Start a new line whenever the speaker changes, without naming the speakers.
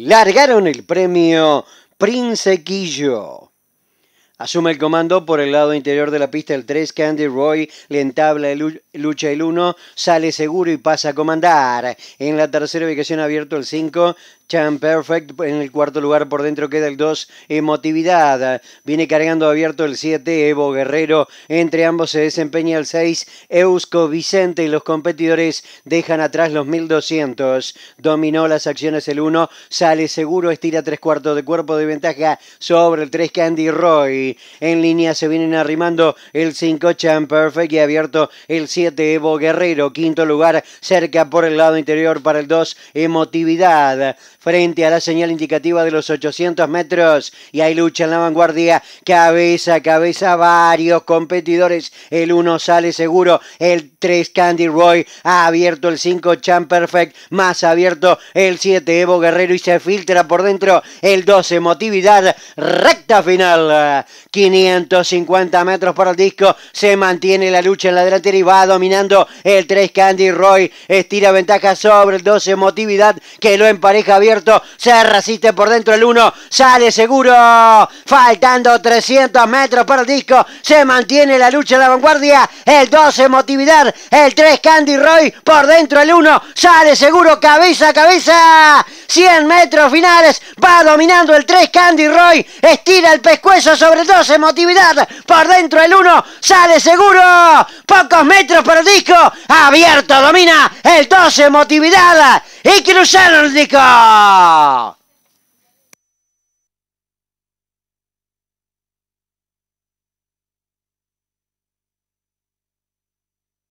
largaron el premio Princequillo. Asume el comando por el lado interior de la pista el 3, Candy Roy le entabla el lucha el 1, sale seguro y pasa a comandar. En la tercera ubicación abierto el 5, Champ Perfect. En el cuarto lugar por dentro queda el 2, Emotividad. Viene cargando abierto el 7, Evo Guerrero. Entre ambos se desempeña el 6, Eusco Vicente y los competidores dejan atrás los 1200. Dominó las acciones el 1, sale seguro, estira tres cuartos de cuerpo de ventaja sobre el 3, Candy Roy. En línea se vienen arrimando el 5 Champ Perfect y abierto el 7 Evo Guerrero. Quinto lugar cerca por el lado interior para el 2 Emotividad. Frente a la señal indicativa de los 800 metros y hay lucha en la vanguardia. Cabeza a cabeza varios competidores. El 1 sale seguro. El 3 Candy Roy ha abierto el 5 Champ Perfect. Más abierto el 7 Evo Guerrero y se filtra por dentro el 2 Emotividad. Recta final. 550 metros para el disco. Se mantiene la lucha en la delantera y va dominando el 3 Candy Roy. Estira ventaja sobre el 2 Emotividad que lo empareja abierto. Se resiste por dentro el 1. Sale seguro. Faltando 300 metros para el disco. Se mantiene la lucha en la vanguardia. El 2 Emotividad. El 3 Candy Roy por dentro el 1. Sale seguro. Cabeza a cabeza. 100 metros finales, va dominando el 3 Candy Roy, estira el pescuezo sobre 2 emotividad, por dentro el 1, sale seguro, pocos metros por disco, abierto domina el 2 emotividad y cruzaron el disco.